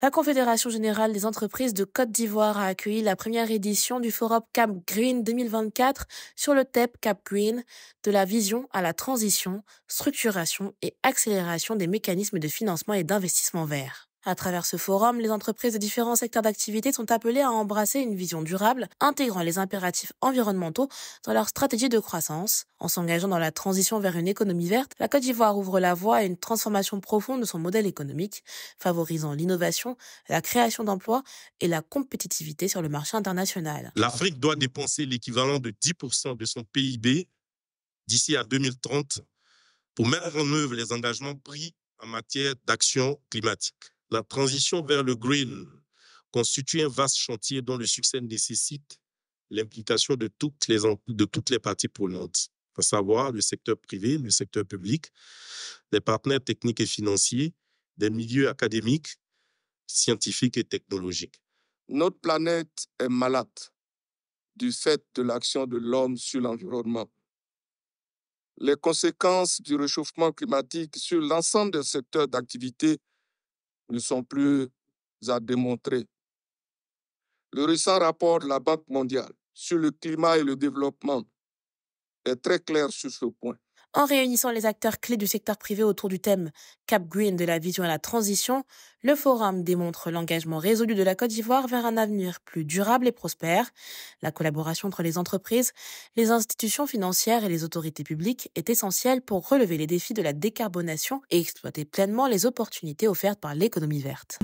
La Confédération générale des entreprises de Côte d'Ivoire a accueilli la première édition du Forum Cap Green 2024 sur le TEP Cap Green, de la vision à la transition, structuration et accélération des mécanismes de financement et d'investissement vert. À travers ce forum, les entreprises de différents secteurs d'activité sont appelées à embrasser une vision durable, intégrant les impératifs environnementaux dans leur stratégie de croissance. En s'engageant dans la transition vers une économie verte, la Côte d'Ivoire ouvre la voie à une transformation profonde de son modèle économique, favorisant l'innovation, la création d'emplois et la compétitivité sur le marché international. L'Afrique doit dépenser l'équivalent de 10% de son PIB d'ici à 2030 pour mettre en œuvre les engagements pris en matière d'action climatique. La transition vers le green constitue un vaste chantier dont le succès nécessite l'implication de toutes les, parties prenantes, à savoir le secteur privé, le secteur public, les partenaires techniques et financiers, des milieux académiques, scientifiques et technologiques. Notre planète est malade du fait de l'action de l'homme sur l'environnement. Les conséquences du réchauffement climatique sur l'ensemble des secteurs d'activité ne sont plus à démontrer. Le récent rapport de la Banque mondiale sur le climat et le développement est très clair sur ce point. En réunissant les acteurs clés du secteur privé autour du thème Cap Green de la vision à la transition, le forum démontre l'engagement résolu de la Côte d'Ivoire vers un avenir plus durable et prospère. La collaboration entre les entreprises, les institutions financières et les autorités publiques est essentielle pour relever les défis de la décarbonation et exploiter pleinement les opportunités offertes par l'économie verte.